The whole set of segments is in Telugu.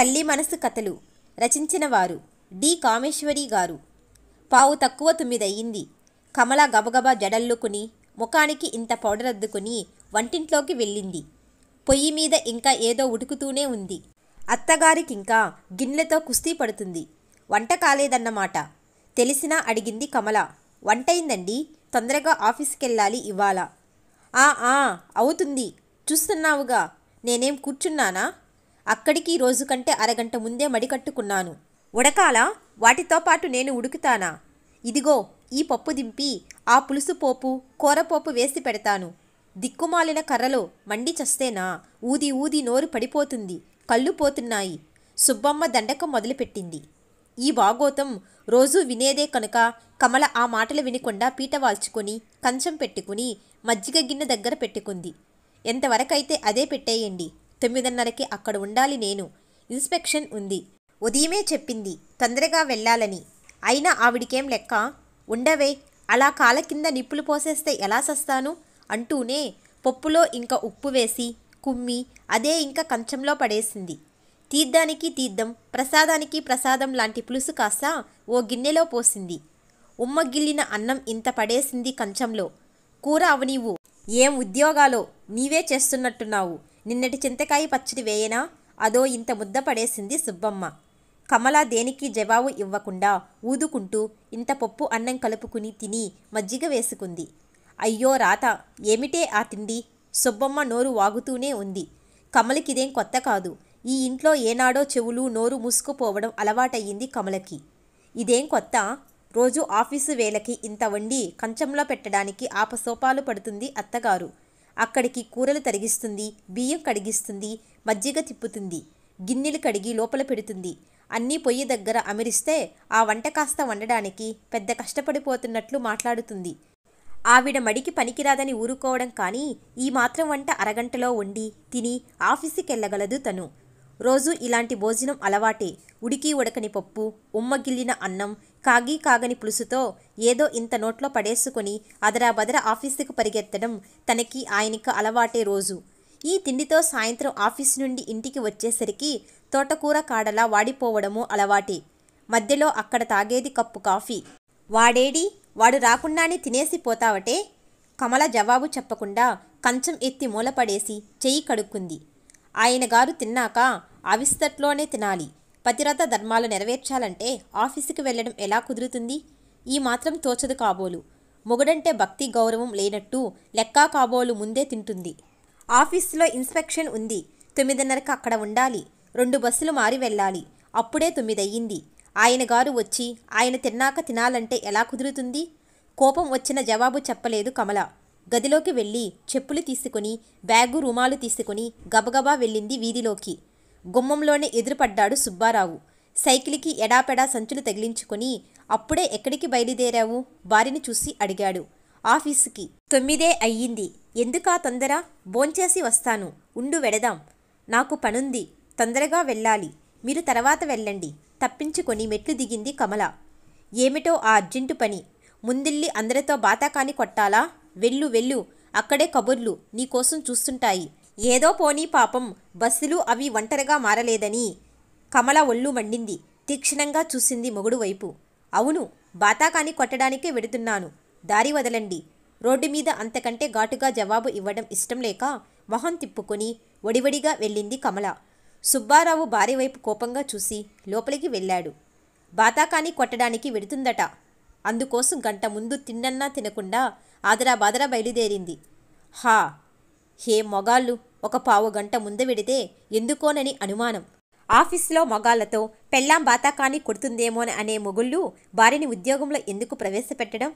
తల్లి మనసు కథలు రచించిన వారు డి కామేశ్వరి గారు పావు తక్కువ తొమ్మిదయ్యింది కమల గబగబా జడల్లుకుని ముఖానికి ఇంత పౌడర్ అద్దుకుని వంటింట్లోకి వెళ్ళింది పొయ్యి మీద ఇంకా ఏదో ఉడుకుతూనే ఉంది అత్తగారికింకా గిన్నెలతో కుస్తీ పడుతుంది వంట కాలేదన్నమాట తెలిసినా అడిగింది కమల వంటయిందండి తొందరగా ఆఫీస్కెళ్ళాలి ఇవాళ ఆ అవుతుంది చూస్తున్నావుగా నేనేం కూర్చున్నానా అక్కడికి రోజు కంటే అరగంట ముందే మడికట్టుకున్నాను ఉడకాలా వాటితో పాటు నేను ఉడుకుతానా ఇదిగో ఈ పప్పు దింపి ఆ పులుసు పోపు కూరపోపు వేసి పెడతాను దిక్కుమాలిన కర్రలో మండి చస్తేనా ఊది ఊది నోరు పడిపోతుంది కళ్ళు పోతున్నాయి సుబ్బమ్మ దండకం మొదలుపెట్టింది ఈ భాగోతం రోజూ వినేదే కనుక కమల ఆ మాటలు వినకుండా పీట వాల్చుకొని కంచం పెట్టుకుని మజ్జిగ గిన్నె దగ్గర పెట్టుకుంది ఎంతవరకైతే అదే పెట్టేయండి తొమ్మిదిన్నరకి అక్కడ ఉండాలి నేను ఇన్స్పెక్షన్ ఉంది ఉదయమే చెప్పింది తొందరగా వెళ్ళాలని అయినా ఆవిడికేం లెక్క ఉండవే అలా కాల కింద నిప్పులు పోసేస్తే ఎలా సస్తాను అంటూనే పప్పులో ఇంకా ఉప్పు వేసి కుమ్మి అదే ఇంకా కంచంలో పడేసింది తీద్దానికి తీద్దం ప్రసాదానికి ప్రసాదం లాంటి పులుసు కాస్త ఓ గిన్నెలో పోసింది ఉమ్మగిల్లిన అన్నం ఇంత పడేసింది కంచంలో కూర అవనీవు ఏం ఉద్యోగాలో నీవే చేస్తున్నట్టున్నావు నిన్నటి చింతకాయ పచ్చడి వేయనా అదో ఇంత ముద్ద పడేసింది సుబ్బమ్మ కమల దేనికి జవాబు ఇవ్వకుండా ఊదుకుంటూ ఇంత పప్పు అన్నం కలుపుకుని తిని మజ్జిగ వేసుకుంది అయ్యో రాత ఏమిటే ఆ తిండి సుబ్బమ్మ నోరు వాగుతూనే ఉంది కమలకిదేం కొత్త కాదు ఈ ఇంట్లో ఏనాడో చెవులు నోరు మూసుకుపోవడం అలవాటయ్యింది కమలకి ఇదేం కొత్త రోజు ఆఫీసు వేళకి ఇంత వండి కంచంలో పెట్టడానికి ఆపసోపాలు పడుతుంది అత్తగారు అక్కడికి కూరలు తరిగిస్తుంది బియ్యం కడిగిస్తుంది మజ్జిగ తిప్పుతుంది గిన్నెలు కడిగి లోపల పెడుతుంది అన్నీ పొయ్యి దగ్గర అమిరిస్తే ఆ వంట కాస్త వండడానికి పెద్ద కష్టపడిపోతున్నట్లు మాట్లాడుతుంది ఆవిడ మడికి పనికిరాదని ఊరుకోవడం కానీ ఈ మాత్రం వంట అరగంటలో వండి తిని ఆఫీసుకెళ్ళగలదు తను రోజు ఇలాంటి భోజనం అలవాటే ఉడికి ఉడకని పప్పు ఉమ్మగిల్లిన అన్నం కాగి కాగని పులుసుతో ఏదో ఇంత నోట్లో పడేసుకుని అదరాబదర ఆఫీసుకు పరిగెత్తడం తనకి ఆయనకు అలవాటే రోజు ఈ తిండితో సాయంత్రం ఆఫీస్ నుండి ఇంటికి వచ్చేసరికి తోటకూర కాడలా వాడిపోవడము అలవాటే మధ్యలో అక్కడ తాగేది కప్పు కాఫీ వాడేడి వాడు రాకుండానే తినేసి పోతావటే కమల జవాబు చెప్పకుండా కంచం ఎత్తి మూలపడేసి చెయ్యి కడుక్కుంది ఆయన గారు తిన్నాక అవిస్తట్లోనే తినాలి పతిరథ ధర్మాలు నెరవేర్చాలంటే ఆఫీసుకి వెళ్ళడం ఎలా కుదురుతుంది ఈ మాత్రం తోచదు కాబోలు మొగుడంటే భక్తి గౌరవం లేనట్టు లెక్కా కాబోలు ముందే తింటుంది ఆఫీసులో ఇన్స్పెక్షన్ ఉంది తొమ్మిదిన్నరకు అక్కడ ఉండాలి రెండు బస్సులు మారి వెళ్ళాలి అప్పుడే తొమ్మిదయ్యింది ఆయన గారు వచ్చి ఆయన తిన్నాక తినాలంటే ఎలా కుదురుతుంది కోపం వచ్చిన జవాబు చెప్పలేదు కమల గదిలోకి వెళ్ళి చెప్పులు తీసుకుని బ్యాగు రుమాలు తీసుకుని గబగబా వెళ్ళింది వీధిలోకి గుమ్మంలోనే ఎదురుపడ్డాడు సుబ్బారావు సైకిల్కి ఎడాపెడా సంచులు తగిలించుకుని అప్పుడే ఎక్కడికి బయలుదేరావు వారిని చూసి అడిగాడు ఆఫీసుకి తొమ్మిదే అయ్యింది ఎందుకా తొందర భోంచేసి వస్తాను ఉండు వెడదాం నాకు పనుంది తొందరగా వెళ్ళాలి మీరు తర్వాత వెళ్ళండి తప్పించుకొని మెట్లు దిగింది కమల ఏమిటో ఆ అర్జెంటు పని ముందిల్లి అందరితో బాతాకాని కొట్టాలా వెళ్ళు వెళ్ళు అక్కడే కబుర్లు నీకోసం చూస్తుంటాయి ఏదో పోనీ పాపం బస్సులు అవి ఒంటరిగా మారలేదని కమల ఒళ్ళు మండింది తీక్షణంగా చూసింది మొగుడు వైపు అవును బాతాకాని కొట్టడానికే వెడుతున్నాను దారి వదలండి రోడ్డు మీద అంతకంటే ఘాటుగా జవాబు ఇవ్వడం ఇష్టం లేక మొహం తిప్పుకొని ఒడివడిగా వెళ్ళింది కమల సుబ్బారావు భార్య వైపు కోపంగా చూసి లోపలికి వెళ్ళాడు బాతాకాని కొట్టడానికి వెడుతుందట అందుకోసం గంట ముందు తిన్నన్నా తినకుండా ఆదరా బాదరా బయలుదేరింది హా హే మొగాళ్ళు ఒక పావు గంట ముందు విడితే ఎందుకోనని అనుమానం ఆఫీస్లో మగాళ్లతో పెళ్ళాం బాతాకాని కొడుతుందేమోన అనే మొగుళ్ళు భార్యని ఉద్యోగంలో ఎందుకు ప్రవేశపెట్టడం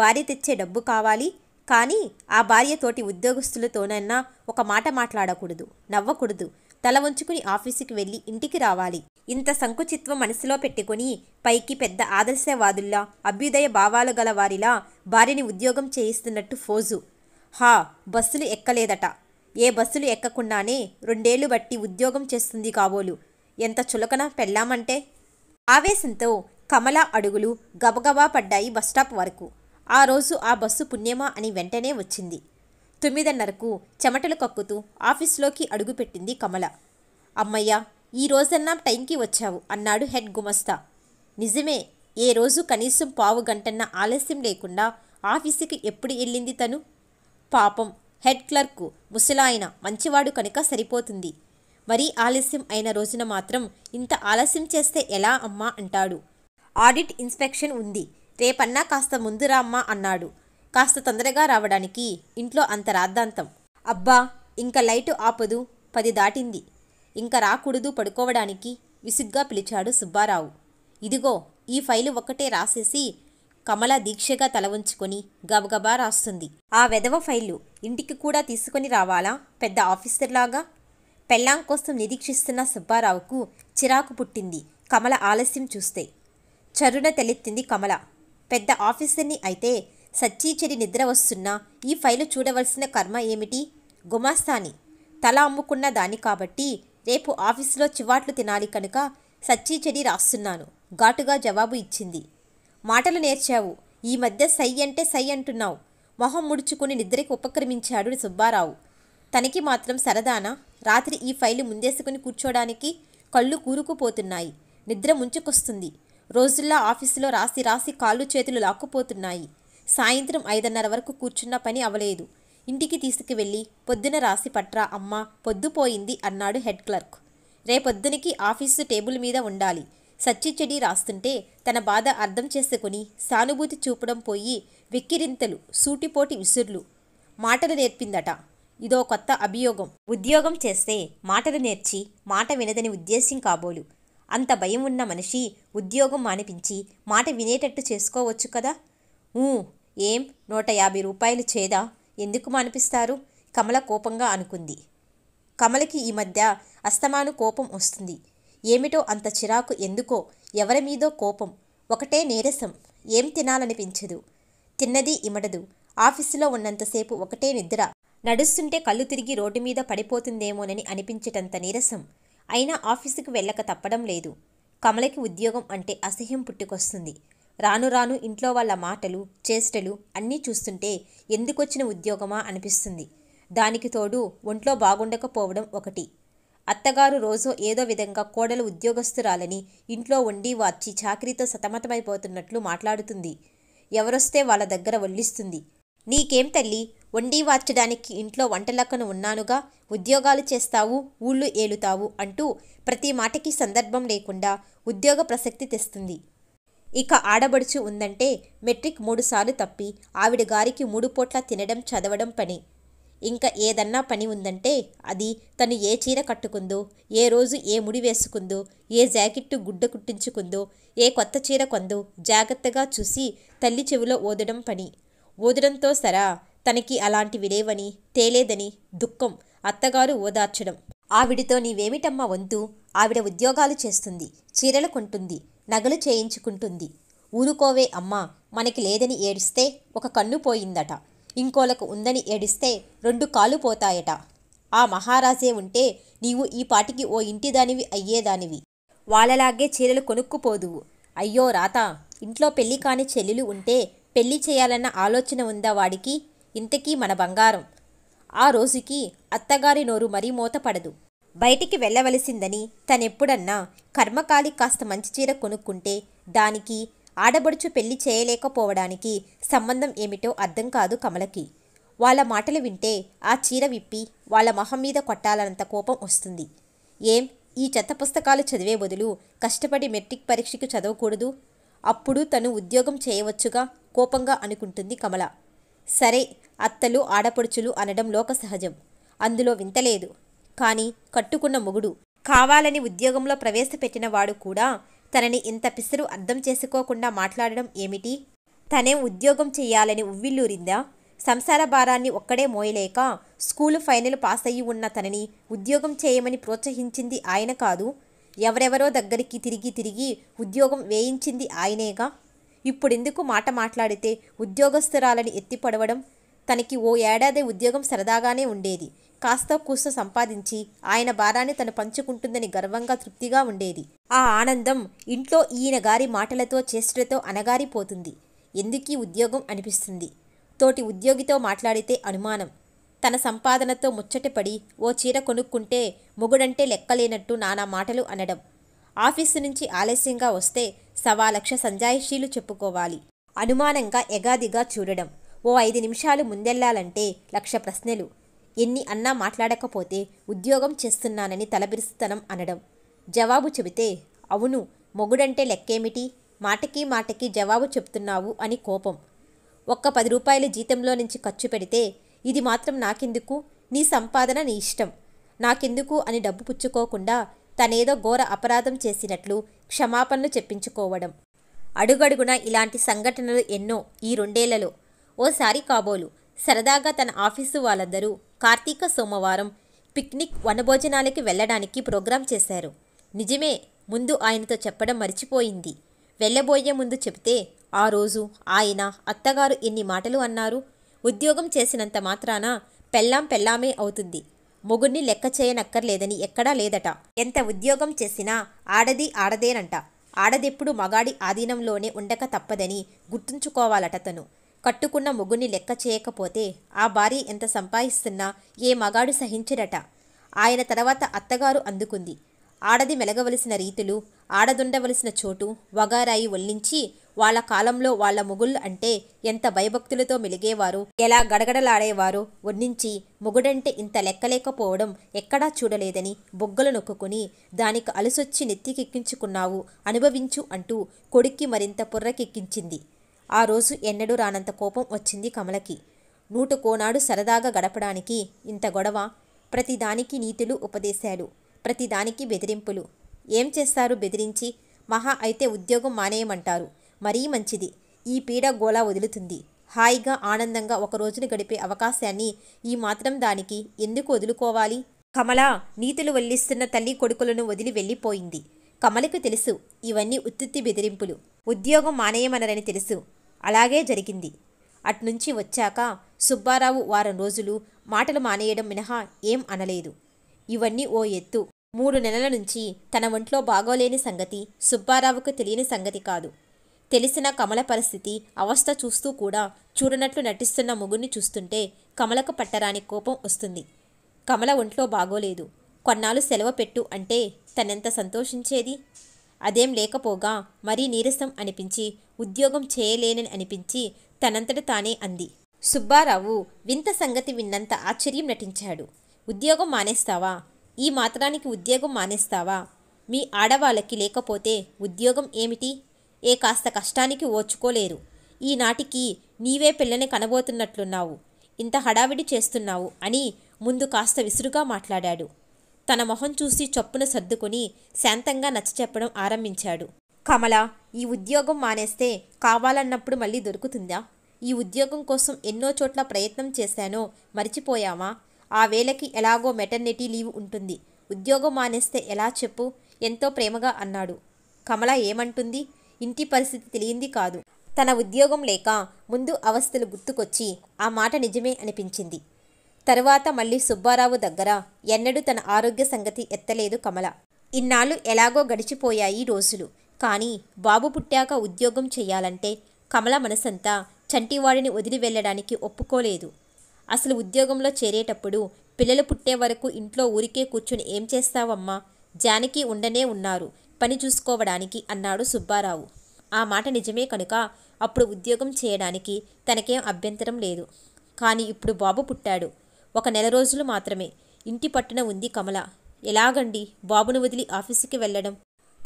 భార్య తెచ్చే డబ్బు కావాలి కానీ ఆ భార్యతోటి ఉద్యోగస్తులతోనన్నా ఒక మాట మాట్లాడకూడదు నవ్వకూడదు తల ఉంచుకుని ఆఫీసుకి వెళ్ళి ఇంటికి రావాలి ఇంత సంకుచిత్వం మనసులో పెట్టుకుని పైకి పెద్ద ఆదర్శవాదుల్లా అభ్యుదయ భావాలు గల వారిలా భార్యని ఉద్యోగం చేయిస్తున్నట్టు ఫోజు హా బస్సులు ఎక్కలేదట ఏ బస్సులు ఎక్కకుండానే రెండేళ్లు బట్టి ఉద్యోగం చేస్తుంది కాబోలు ఎంత చులకన పెళ్ళామంటే ఆవేశంతో కమల అడుగులు గబగబా పడ్డాయి బస్టాప్ వరకు ఆ రోజు ఆ బస్సు పుణ్యమా అని వెంటనే వచ్చింది తొమ్మిదిన్నరకు చెమటలు కక్కుతూ ఆఫీస్లోకి అడుగుపెట్టింది కమల అమ్మయ్య ఈ రోజన్నా టైంకి వచ్చావు అన్నాడు హెడ్ గుమస్తా నిజమే ఏ రోజు కనీసం పావు గంటన్న ఆలస్యం లేకుండా ఆఫీసుకి ఎప్పుడు వెళ్ళింది తను పాపం హెడ్ క్లర్కు ముసలాయన మంచివాడు కనుక సరిపోతుంది మరీ ఆలస్యం అయిన రోజున మాత్రం ఇంత ఆలస్యం చేస్తే ఎలా అమ్మా అంటాడు ఆడిట్ ఇన్స్పెక్షన్ ఉంది రేపన్నా కాస్త ముందు రామ్మా అన్నాడు కాస్త తొందరగా రావడానికి ఇంట్లో అంత రాద్దాంతం అబ్బా ఇంకా లైటు ఆపదు పది దాటింది ఇంకా రాకూడదు పడుకోవడానికి విసుగ్గా పిలిచాడు సుబ్బారావు ఇదిగో ఈ ఫైలు ఒక్కటే రాసేసి కమల దీక్షగా తల ఉంచుకొని గబగబా రాస్తుంది ఆ వెధవ ఫైళ్ళు ఇంటికి కూడా తీసుకొని రావాలా పెద్ద ఆఫీసర్లాగా పెళ్ళాం కోసం నిరీక్షిస్తున్న సుబ్బారావుకు చిరాకు పుట్టింది కమల ఆలస్యం చూస్తే చరుణ తెలెత్తింది కమల పెద్ద ఆఫీసర్ని అయితే సచ్చీచరి నిద్ర వస్తున్నా ఈ ఫైలు చూడవలసిన కర్మ ఏమిటి గుమాస్తాని తల అమ్ముకున్న దాని కాబట్టి రేపు ఆఫీసులో చివాట్లు తినాలి కనుక సచ్చీచడి రాస్తున్నాను ఘాటుగా జవాబు ఇచ్చింది మాటలు నేర్చావు ఈ మధ్య సై అంటే సై అంటున్నావు మొహం ముడుచుకుని నిద్రకి ఉపక్రమించాడు సుబ్బారావు తనకి మాత్రం సరదానా రాత్రి ఈ ఫైలు ముందేసుకుని కూర్చోడానికి కళ్ళు కూరుకుపోతున్నాయి నిద్ర ముంచుకొస్తుంది రోజుల్లా ఆఫీసులో రాసి రాసి కాళ్ళు చేతులు లాక్కుపోతున్నాయి సాయంత్రం ఐదున్నర వరకు కూర్చున్న పని అవలేదు ఇంటికి తీసుకువెళ్ళి పొద్దున రాసి పట్రా అమ్మ పొద్దుపోయింది అన్నాడు హెడ్ క్లర్క్ రేపొద్దునికి ఆఫీసు టేబుల్ మీద ఉండాలి చెడి రాస్తుంటే తన బాధ అర్థం చేసుకుని సానుభూతి చూపడం పోయి వెక్కిరింతలు సూటిపోటి విసుర్లు మాటలు నేర్పిందట ఇదో కొత్త అభియోగం ఉద్యోగం చేస్తే మాటలు నేర్చి మాట వినదని ఉద్దేశ్యం కాబోలు అంత భయం ఉన్న మనిషి ఉద్యోగం మానిపించి మాట వినేటట్టు చేసుకోవచ్చు కదా ఏం నూట యాభై రూపాయలు చేదా ఎందుకు మానిపిస్తారు కమల కోపంగా అనుకుంది కమలకి ఈ మధ్య అస్తమాను కోపం వస్తుంది ఏమిటో అంత చిరాకు ఎందుకో ఎవరి మీదో కోపం ఒకటే నీరసం ఏం తినాలనిపించదు తిన్నది ఇమడదు ఆఫీసులో ఉన్నంతసేపు ఒకటే నిద్ర నడుస్తుంటే కళ్ళు తిరిగి రోడ్డు మీద పడిపోతుందేమోనని అనిపించేటంత నీరసం అయినా ఆఫీసుకు వెళ్ళక తప్పడం లేదు కమలకి ఉద్యోగం అంటే అసహ్యం పుట్టుకొస్తుంది రాను రాను ఇంట్లో వాళ్ళ మాటలు చేష్టలు అన్నీ చూస్తుంటే ఎందుకొచ్చిన ఉద్యోగమా అనిపిస్తుంది దానికి తోడు ఒంట్లో బాగుండకపోవడం ఒకటి అత్తగారు రోజో ఏదో విధంగా కోడలు ఉద్యోగస్తురాలని ఇంట్లో వండి వార్చి చాకరీతో సతమతమైపోతున్నట్లు మాట్లాడుతుంది ఎవరొస్తే వాళ్ళ దగ్గర వల్లిస్తుంది నీకేం తల్లి వండి వార్చడానికి ఇంట్లో వంటలక్కను ఉన్నానుగా ఉద్యోగాలు చేస్తావు ఊళ్ళు ఏలుతావు అంటూ ప్రతి మాటకి సందర్భం లేకుండా ఉద్యోగ ప్రసక్తి తెస్తుంది ఇక ఆడబడుచు ఉందంటే మెట్రిక్ మూడుసార్లు తప్పి ఆవిడ గారికి మూడు పూట్ల తినడం చదవడం పని ఇంకా ఏదన్నా పని ఉందంటే అది తను ఏ చీర కట్టుకుందో ఏ రోజు ఏ ముడి వేసుకుందో ఏ జాకెట్టు గుడ్డ కుట్టించుకుందో ఏ కొత్త చీర కొందో జాగ్రత్తగా చూసి తల్లి చెవిలో ఓదడం పని ఓదడంతో సరా తనకి అలాంటివి లేవని తేలేదని దుఃఖం అత్తగారు ఓదార్చడం ఆవిడితో నీవేమిటమ్మా వంతు ఆవిడ ఉద్యోగాలు చేస్తుంది చీరలు కొంటుంది నగలు చేయించుకుంటుంది ఊరుకోవే అమ్మా మనకి లేదని ఏడిస్తే ఒక కన్ను పోయిందట ఇంకోలకు ఉందని ఏడిస్తే రెండు కాలు పోతాయట ఆ మహారాజే ఉంటే నీవు ఈ పాటికి ఓ ఇంటి దానివి అయ్యేదానివి వాళ్ళలాగే చీరలు కొనుక్కుపోదువు అయ్యో రాత ఇంట్లో పెళ్లి కాని చెల్లెలు ఉంటే పెళ్లి చేయాలన్న ఆలోచన ఉందా వాడికి ఇంతకీ మన బంగారం ఆ రోజుకి అత్తగారి నోరు మరీ మూతపడదు బయటికి వెళ్ళవలసిందని తనెప్పుడన్నా కర్మకాలి కాస్త మంచి చీర కొనుక్కుంటే దానికి ఆడబడుచు పెళ్లి చేయలేకపోవడానికి సంబంధం ఏమిటో అర్థం కాదు కమలకి వాళ్ళ మాటలు వింటే ఆ చీర విప్పి వాళ్ళ మొహం మీద కొట్టాలన్నంత కోపం వస్తుంది ఏం ఈ చెత్త పుస్తకాలు చదివే బదులు కష్టపడి మెట్రిక్ పరీక్షకు చదవకూడదు అప్పుడు తను ఉద్యోగం చేయవచ్చుగా కోపంగా అనుకుంటుంది కమల సరే అత్తలు ఆడపడుచులు అనడం లోక సహజం అందులో వింతలేదు కానీ కట్టుకున్న మొగుడు కావాలని ఉద్యోగంలో ప్రవేశపెట్టిన వాడు కూడా తనని ఇంత పిసరు అర్థం చేసుకోకుండా మాట్లాడడం ఏమిటి తనే ఉద్యోగం చేయాలని ఉవ్విల్లూరిందా సంసార భారాన్ని ఒక్కడే మోయలేక స్కూలు ఫైనల్ పాస్ అయ్యి ఉన్న తనని ఉద్యోగం చేయమని ప్రోత్సహించింది ఆయన కాదు ఎవరెవరో దగ్గరికి తిరిగి తిరిగి ఉద్యోగం వేయించింది ఆయనేగా ఇప్పుడెందుకు మాట మాట్లాడితే ఉద్యోగస్తురాలని ఎత్తిపడవడం తనకి ఓ ఏడాది ఉద్యోగం సరదాగానే ఉండేది కాస్త కూస్త సంపాదించి ఆయన భారాన్ని తను పంచుకుంటుందని గర్వంగా తృప్తిగా ఉండేది ఆ ఆనందం ఇంట్లో ఈయన గారి మాటలతో చేష్టలతో అనగారిపోతుంది ఎందుకీ ఉద్యోగం అనిపిస్తుంది తోటి ఉద్యోగితో మాట్లాడితే అనుమానం తన సంపాదనతో ముచ్చటపడి ఓ చీర కొనుక్కుంటే మొగుడంటే లెక్కలేనట్టు నానా మాటలు అనడం ఆఫీసు నుంచి ఆలస్యంగా వస్తే సవా లక్ష సంజాయిషీలు చెప్పుకోవాలి అనుమానంగా ఎగాదిగా చూడడం ఓ ఐదు నిమిషాలు ముందెళ్లాలంటే లక్ష ప్రశ్నలు ఎన్ని అన్నా మాట్లాడకపోతే ఉద్యోగం చేస్తున్నానని తలబిరుస్తనం అనడం జవాబు చెబితే అవును మొగుడంటే లెక్కేమిటి మాటకి మాటకి జవాబు చెప్తున్నావు అని కోపం ఒక్క పది రూపాయలు జీతంలో నుంచి ఖర్చు పెడితే ఇది మాత్రం నాకెందుకు నీ సంపాదన నీ ఇష్టం నాకెందుకు అని డబ్బు పుచ్చుకోకుండా తనేదో ఘోర అపరాధం చేసినట్లు క్షమాపణలు చెప్పించుకోవడం అడుగడుగున ఇలాంటి సంఘటనలు ఎన్నో ఈ రెండేళ్లలో ఓసారి కాబోలు సరదాగా తన ఆఫీసు వాళ్ళందరూ కార్తీక సోమవారం పిక్నిక్ వనభోజనాలకి వెళ్ళడానికి ప్రోగ్రాం చేశారు నిజమే ముందు ఆయనతో చెప్పడం మర్చిపోయింది వెళ్ళబోయే ముందు చెబితే ఆ రోజు ఆయన అత్తగారు ఎన్ని మాటలు అన్నారు ఉద్యోగం చేసినంత మాత్రాన పెళ్ళాం పెళ్ళామే అవుతుంది మొగుణ్ణి లెక్క చేయనక్కర్లేదని ఎక్కడా లేదట ఎంత ఉద్యోగం చేసినా ఆడది ఆడదేనంట ఆడదెప్పుడు మగాడి ఆధీనంలోనే ఉండక తప్పదని గుర్తుంచుకోవాలట తను కట్టుకున్న ముగ్గుని లెక్క చేయకపోతే ఆ భార్య ఎంత సంపాదిస్తున్నా ఏ మగాడు సహించడట ఆయన తర్వాత అత్తగారు అందుకుంది ఆడది మెలగవలసిన రీతులు ఆడదుండవలసిన చోటు వగారాయి ఒల్లించి వాళ్ళ కాలంలో వాళ్ళ ముగుళ్ళు అంటే ఎంత భయభక్తులతో మెలిగేవారు ఎలా గడగడలాడేవారో వర్ణించి మొగుడంటే ఇంత లెక్కలేకపోవడం ఎక్కడా చూడలేదని బొగ్గలు నొక్కుని దానికి అలసొచ్చి నెత్తికెక్కించుకున్నావు అనుభవించు అంటూ కొడుక్కి మరింత పుర్రకెక్కించింది ఆ రోజు ఎన్నడూ రానంత కోపం వచ్చింది కమలకి నూటు కోనాడు సరదాగా గడపడానికి ఇంత గొడవ ప్రతిదానికి నీతులు ఉపదేశాలు ప్రతిదానికి బెదిరింపులు ఏం చేస్తారు బెదిరించి మహా అయితే ఉద్యోగం మానేయమంటారు మరీ మంచిది ఈ పీడ గోలా వదులుతుంది హాయిగా ఆనందంగా ఒక రోజును గడిపే అవకాశాన్ని ఈ మాత్రం దానికి ఎందుకు వదులుకోవాలి కమల నీతులు వల్లిస్తున్న తల్లి కొడుకులను వదిలి వెళ్ళిపోయింది కమలకు తెలుసు ఇవన్నీ ఉత్తుత్తి బెదిరింపులు ఉద్యోగం మానేయమనరని తెలుసు అలాగే జరిగింది అట్నుంచి వచ్చాక సుబ్బారావు వారం రోజులు మాటలు మానేయడం మినహా ఏం అనలేదు ఇవన్నీ ఓ ఎత్తు మూడు నెలల నుంచి తన ఒంట్లో బాగోలేని సంగతి సుబ్బారావుకు తెలియని సంగతి కాదు తెలిసిన కమల పరిస్థితి అవస్థ చూస్తూ కూడా చూడనట్లు నటిస్తున్న ముగుర్ని చూస్తుంటే కమలకు పట్టరాని కోపం వస్తుంది కమల ఒంట్లో బాగోలేదు కొన్నాళ్ళు సెలవు పెట్టు అంటే తనెంత సంతోషించేది అదేం లేకపోగా మరీ నీరసం అనిపించి ఉద్యోగం చేయలేనని అనిపించి తనంతట తానే అంది సుబ్బారావు వింత సంగతి విన్నంత ఆశ్చర్యం నటించాడు ఉద్యోగం మానేస్తావా ఈ మాత్రానికి ఉద్యోగం మానేస్తావా మీ ఆడవాళ్ళకి లేకపోతే ఉద్యోగం ఏమిటి ఏ కాస్త కష్టానికి ఓచుకోలేరు ఈనాటికి నీవే పిల్లని కనబోతున్నట్లున్నావు ఇంత హడావిడి చేస్తున్నావు అని ముందు కాస్త విసురుగా మాట్లాడాడు తన మొహం చూసి చప్పున సర్దుకొని శాంతంగా నచ్చచెప్పడం ఆరంభించాడు కమల ఈ ఉద్యోగం మానేస్తే కావాలన్నప్పుడు మళ్ళీ దొరుకుతుందా ఈ ఉద్యోగం కోసం ఎన్నో చోట్ల ప్రయత్నం చేశానో మరిచిపోయామా ఆ వేళకి ఎలాగో మెటర్నిటీ లీవ్ ఉంటుంది ఉద్యోగం మానేస్తే ఎలా చెప్పు ఎంతో ప్రేమగా అన్నాడు కమల ఏమంటుంది ఇంటి పరిస్థితి తెలియంది కాదు తన ఉద్యోగం లేక ముందు అవస్థలు గుర్తుకొచ్చి ఆ మాట నిజమే అనిపించింది తరువాత మళ్ళీ సుబ్బారావు దగ్గర ఎన్నడూ తన ఆరోగ్య సంగతి ఎత్తలేదు కమల ఇన్నాళ్ళు ఎలాగో గడిచిపోయాయి రోజులు కానీ బాబు పుట్టాక ఉద్యోగం చేయాలంటే కమల మనసంతా చంటివాడిని వదిలి వెళ్ళడానికి ఒప్పుకోలేదు అసలు ఉద్యోగంలో చేరేటప్పుడు పిల్లలు పుట్టే వరకు ఇంట్లో ఊరికే కూర్చుని ఏం చేస్తావమ్మా జానకి ఉండనే ఉన్నారు పని చూసుకోవడానికి అన్నాడు సుబ్బారావు ఆ మాట నిజమే కనుక అప్పుడు ఉద్యోగం చేయడానికి తనకేం అభ్యంతరం లేదు కానీ ఇప్పుడు బాబు పుట్టాడు ఒక నెల రోజులు మాత్రమే ఇంటి పట్టున ఉంది కమల ఎలాగండి బాబును వదిలి ఆఫీసుకి వెళ్ళడం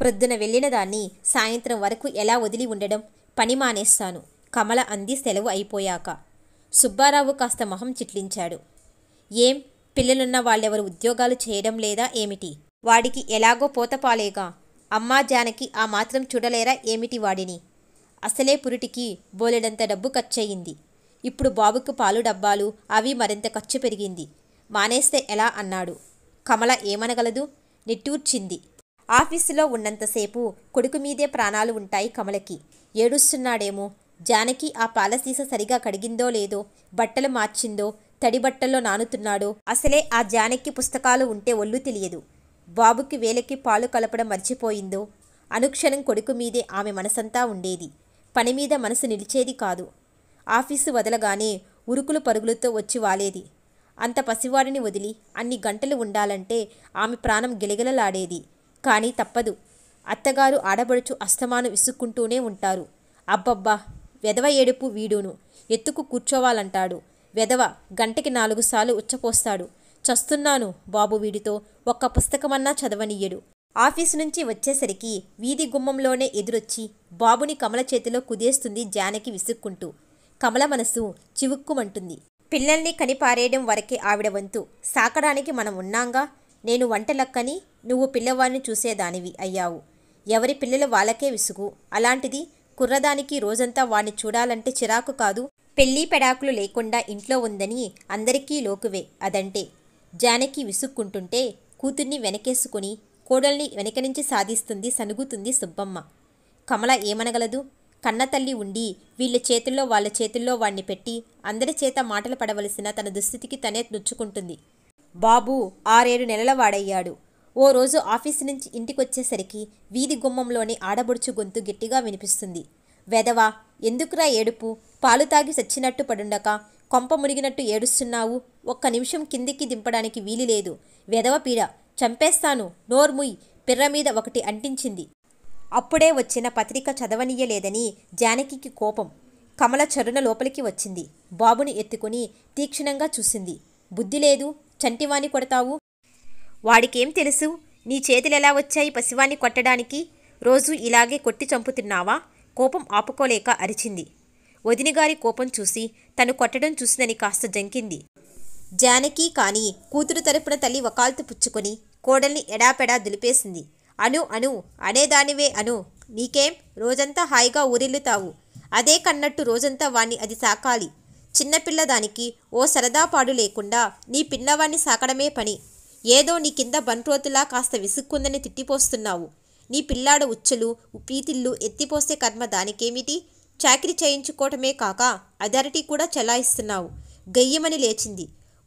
ప్రొద్దున వెళ్ళిన దాన్ని సాయంత్రం వరకు ఎలా వదిలి ఉండడం పని మానేస్తాను కమల అంది సెలవు అయిపోయాక సుబ్బారావు కాస్త మొహం చిట్లించాడు ఏం పిల్లలున్న వాళ్ళెవరు ఉద్యోగాలు చేయడం లేదా ఏమిటి వాడికి ఎలాగో పోతపాలేగా అమ్మా జానకి ఆ మాత్రం చూడలేరా ఏమిటి వాడిని అసలే పురుటికి బోలెడంత డబ్బు ఖర్చయింది ఇప్పుడు బాబుకు పాలు డబ్బాలు అవి మరింత ఖర్చు పెరిగింది మానేస్తే ఎలా అన్నాడు కమల ఏమనగలదు నిట్టూర్చింది ఆఫీసులో ఉన్నంతసేపు కొడుకు మీదే ప్రాణాలు ఉంటాయి కమలకి ఏడుస్తున్నాడేమో జానకి ఆ పాలసీస సరిగా కడిగిందో లేదో బట్టలు మార్చిందో తడి బట్టల్లో నానుతున్నాడో అసలే ఆ జానకి పుస్తకాలు ఉంటే ఒళ్ళు తెలియదు బాబుకి వేలకి పాలు కలపడం మర్చిపోయిందో అనుక్షణం కొడుకు మీదే ఆమె మనసంతా ఉండేది పని మీద మనసు నిలిచేది కాదు ఆఫీసు వదలగానే ఉరుకులు పరుగులతో వచ్చి వాలేది అంత పసివాడిని వదిలి అన్ని గంటలు ఉండాలంటే ఆమె ప్రాణం గిలగిలలాడేది కానీ తప్పదు అత్తగారు ఆడబడుచు అస్తమానం విసుక్కుంటూనే ఉంటారు అబ్బబ్బా వెధవ ఏడుపు వీడును ఎత్తుకు కూర్చోవాలంటాడు వెధవ గంటకి నాలుగు సార్లు ఉచ్చపోస్తాడు చస్తున్నాను బాబు వీడితో ఒక్క పుస్తకమన్నా చదవనీయడు ఆఫీసు నుంచి వచ్చేసరికి వీధి గుమ్మంలోనే ఎదురొచ్చి బాబుని కమల చేతిలో కుదేస్తుంది జానకి విసుక్కుంటూ కమల మనసు చివుక్కుమంటుంది పిల్లల్ని కనిపారేయడం వరకే ఆవిడ వంతు సాకడానికి మనం ఉన్నాంగా నేను వంటలక్కని నువ్వు పిల్లవాడిని చూసేదానివి అయ్యావు ఎవరి పిల్లలు వాళ్ళకే విసుగు అలాంటిది కుర్రదానికి రోజంతా వాణ్ణి చూడాలంటే చిరాకు కాదు పెళ్ళి పెడాకులు లేకుండా ఇంట్లో ఉందని అందరికీ లోకువే అదంటే జానకి విసుక్కుంటుంటే కూతుర్ని వెనకేసుకుని కోడల్ని వెనక నుంచి సాధిస్తుంది సనుగుతుంది సుబ్బమ్మ కమల ఏమనగలదు కన్నతల్లి ఉండి వీళ్ళ చేతుల్లో వాళ్ళ చేతుల్లో వాణ్ణి పెట్టి అందరి చేత మాటలు పడవలసిన తన దుస్థితికి తనే నొచ్చుకుంటుంది బాబు ఆరేడు నెలల వాడయ్యాడు ఓ రోజు ఆఫీసు నుంచి ఇంటికొచ్చేసరికి వీధి గుమ్మంలోని ఆడబొడుచు గొంతు గట్టిగా వినిపిస్తుంది వెదవా ఎందుకురా ఏడుపు పాలు తాగి చచ్చినట్టు పడుండక కొంప మురిగినట్టు ఏడుస్తున్నావు ఒక్క నిమిషం కిందికి దింపడానికి వీలు లేదు వెదవ పీడ చంపేస్తాను నోర్ముయ్ పిర్ర మీద ఒకటి అంటించింది అప్పుడే వచ్చిన పత్రిక చదవనీయలేదని జానకి కోపం కమల చరుణ లోపలికి వచ్చింది బాబుని ఎత్తుకుని తీక్షణంగా చూసింది బుద్ధి లేదు చంటివాణి కొడతావు వాడికేం తెలుసు నీ చేతులెలా వచ్చాయి పసివాణి కొట్టడానికి రోజు ఇలాగే కొట్టి చంపుతున్నావా కోపం ఆపుకోలేక అరిచింది వదినగారి కోపం చూసి తను కొట్టడం చూసిందని కాస్త జంకింది జానకి కానీ కూతురు తరపున తల్లి వకాల్తు పుచ్చుకొని కోడల్ని ఎడాపెడా దులిపేసింది అను అను అనేదానివే అను నీకేం రోజంతా హాయిగా ఊరిల్లుతావు అదే కన్నట్టు రోజంతా వాణ్ణి అది సాకాలి చిన్నపిల్లదానికి ఓ సరదాపాడు లేకుండా నీ పిల్లవాణ్ణి సాకడమే పని ఏదో నీ కింద బంట్రోతులా కాస్త విసుక్కుందని తిట్టిపోస్తున్నావు నీ పిల్లాడు ఉచ్చలు పీతిళ్ళు ఎత్తిపోసే కర్మ దానికేమిటి చాకరీ చేయించుకోవటమే కాక అథారిటీ కూడా చలాయిస్తున్నావు గయ్యమని లేచింది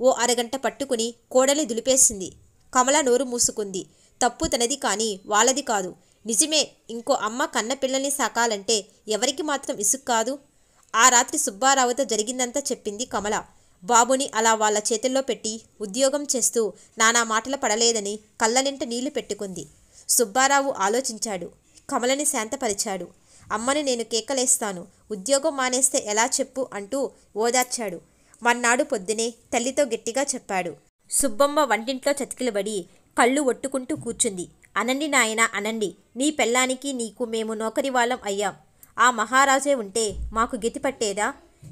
ఓ అరగంట పట్టుకుని కోడలి దులిపేసింది కమల నోరు మూసుకుంది తప్పు తనది కానీ వాళ్ళది కాదు నిజమే ఇంకో అమ్మ కన్న పిల్లల్ని సాకాలంటే ఎవరికి మాత్రం ఇసుక్ కాదు ఆ రాత్రి సుబ్బారావుతో జరిగిందంతా చెప్పింది కమల బాబుని అలా వాళ్ళ చేతుల్లో పెట్టి ఉద్యోగం చేస్తూ నానా మాటలు పడలేదని కళ్ళనింట నీళ్లు పెట్టుకుంది సుబ్బారావు ఆలోచించాడు కమలని శాంతపరిచాడు అమ్మని నేను కేకలేస్తాను ఉద్యోగం మానేస్తే ఎలా చెప్పు అంటూ ఓదార్చాడు మన్నాడు పొద్దునే తల్లితో గట్టిగా చెప్పాడు సుబ్బమ్మ వంటింట్లో చతికిలబడి కళ్ళు ఒట్టుకుంటూ కూర్చుంది అనండి నాయన అనండి నీ పెళ్ళానికి నీకు మేము నౌకరి వాళ్ళం అయ్యాం ఆ మహారాజే ఉంటే మాకు గతి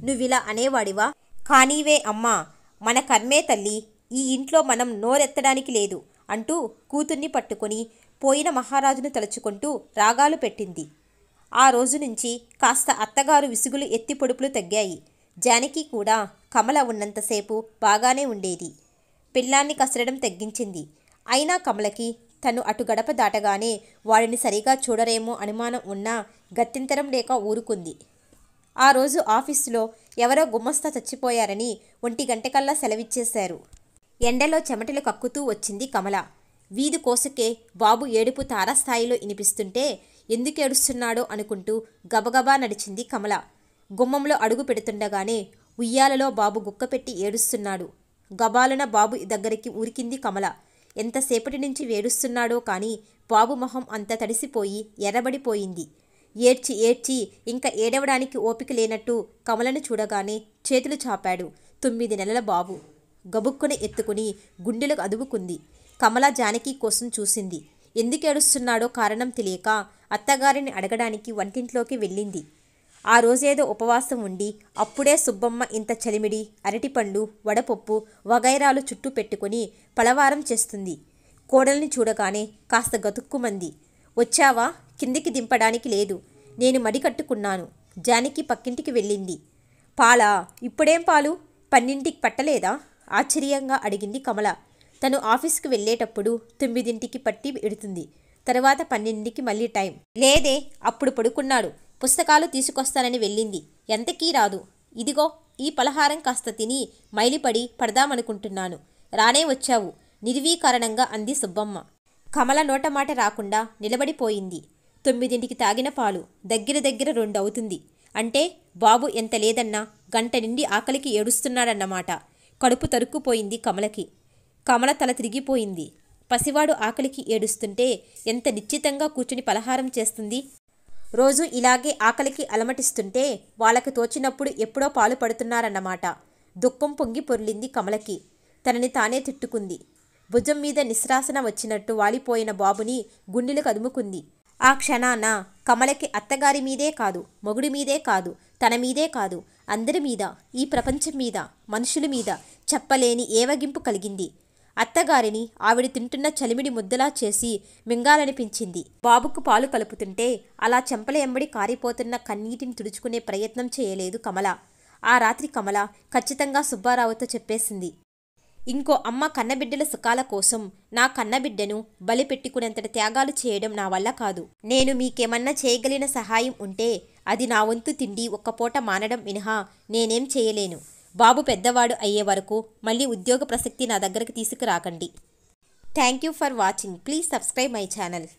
నువ్విలా అనేవాడివా కానీవే అమ్మా మన కర్మే తల్లి ఈ ఇంట్లో మనం నోరెత్తడానికి లేదు అంటూ కూతుర్ని పట్టుకొని పోయిన మహారాజును తలుచుకుంటూ రాగాలు పెట్టింది ఆ రోజు నుంచి కాస్త అత్తగారు విసుగులు ఎత్తి పొడుపులు తగ్గాయి జానకి కూడా కమల ఉన్నంతసేపు బాగానే ఉండేది పిల్లాన్ని కసరడం తగ్గించింది అయినా కమలకి తను అటు గడప దాటగానే వాడిని సరిగా చూడరేమో అనుమానం ఉన్నా గత్యంతరం లేక ఊరుకుంది ఆ రోజు ఆఫీసులో ఎవరో గుమ్మస్తా చచ్చిపోయారని ఒంటి గంటకల్లా సెలవిచ్చేశారు ఎండలో చెమటలు కక్కుతూ వచ్చింది కమల వీధి కోసకే బాబు ఏడుపు తారాస్థాయిలో వినిపిస్తుంటే ఎందుకు ఏడుస్తున్నాడో అనుకుంటూ గబగబా నడిచింది కమల గుమ్మంలో అడుగు పెడుతుండగానే ఉయ్యాలలో బాబు గుక్కపెట్టి ఏడుస్తున్నాడు గబాలున బాబు దగ్గరికి ఊరికింది కమల ఎంతసేపటి నుంచి వేడుస్తున్నాడో కానీ బాబు మొహం అంత తడిసిపోయి ఎర్రబడిపోయింది ఏడ్చి ఏడ్చి ఇంకా ఏడవడానికి ఓపిక లేనట్టు కమలను చూడగానే చేతులు చాపాడు తొమ్మిది నెలల బాబు గబుక్కుని ఎత్తుకుని గుండెలకు అదువుకుంది కమల జానకి కోసం చూసింది ఎందుకు ఏడుస్తున్నాడో కారణం తెలియక అత్తగారిని అడగడానికి వంటింట్లోకి వెళ్ళింది ఆ రోజేదో ఉపవాసం ఉండి అప్పుడే సుబ్బమ్మ ఇంత చలిమిడి అరటిపండు వడపప్పు వగైరాలు చుట్టూ పెట్టుకుని పలవారం చేస్తుంది కోడల్ని చూడగానే కాస్త గతుక్కుమంది వచ్చావా కిందికి దింపడానికి లేదు నేను మడి కట్టుకున్నాను జానికి పక్కింటికి వెళ్ళింది పాలా ఇప్పుడేం పాలు పన్నింటికి పట్టలేదా ఆశ్చర్యంగా అడిగింది కమల తను ఆఫీస్కి వెళ్ళేటప్పుడు తొమ్మిదింటికి పట్టి ఎడుతుంది తర్వాత పన్నెండింటికి మళ్ళీ టైం లేదే అప్పుడు పడుకున్నాడు పుస్తకాలు తీసుకొస్తానని వెళ్ళింది ఎంతకీ రాదు ఇదిగో ఈ పలహారం కాస్త తిని మైలిపడి పడదామనుకుంటున్నాను రానే వచ్చావు నిర్వీకారణంగా అంది సుబ్బమ్మ కమల నోటమాట రాకుండా నిలబడిపోయింది తొమ్మిదింటికి తాగిన పాలు దగ్గర దగ్గర రెండు అవుతుంది అంటే బాబు ఎంత లేదన్నా గంట నిండి ఆకలికి ఏడుస్తున్నాడన్నమాట కడుపు తరుక్కుపోయింది కమలకి కమల తల తిరిగిపోయింది పసివాడు ఆకలికి ఏడుస్తుంటే ఎంత నిశ్చితంగా కూర్చుని పలహారం చేస్తుంది రోజు ఇలాగే ఆకలికి అలమటిస్తుంటే వాళ్ళకి తోచినప్పుడు ఎప్పుడో పాలు పడుతున్నారన్నమాట దుఃఖం పొంగి పొర్లింది కమలకి తనని తానే తిట్టుకుంది భుజం మీద నిశ్రాసన వచ్చినట్టు వాలిపోయిన బాబుని గుండెలు కదుముకుంది ఆ క్షణాన కమలకి అత్తగారి మీదే కాదు మొగుడి మీదే కాదు తన మీదే కాదు అందరి మీద ఈ ప్రపంచం మీద మనుషుల మీద చెప్పలేని ఏవగింపు కలిగింది అత్తగారిని ఆవిడ తింటున్న చలిమిడి ముద్దలా చేసి మింగాలనిపించింది బాబుకు పాలు కలుపుతుంటే అలా చెంపల ఎంబడి కారిపోతున్న కన్నీటిని తుడుచుకునే ప్రయత్నం చేయలేదు కమల ఆ రాత్రి కమల ఖచ్చితంగా సుబ్బారావుతో చెప్పేసింది ఇంకో అమ్మ కన్నబిడ్డల సుఖాల కోసం నా కన్నబిడ్డను బలి పెట్టుకునేంతటి త్యాగాలు చేయడం నా వల్ల కాదు నేను మీకేమన్నా చేయగలిగిన సహాయం ఉంటే అది నా వంతు తిండి ఒక్కపూట మానడం మినహా నేనేం చేయలేను బాబు పెద్దవాడు అయ్యే వరకు మళ్ళీ ఉద్యోగ ప్రసక్తి నా దగ్గరకు తీసుకురాకండి thank you for watching please subscribe my channel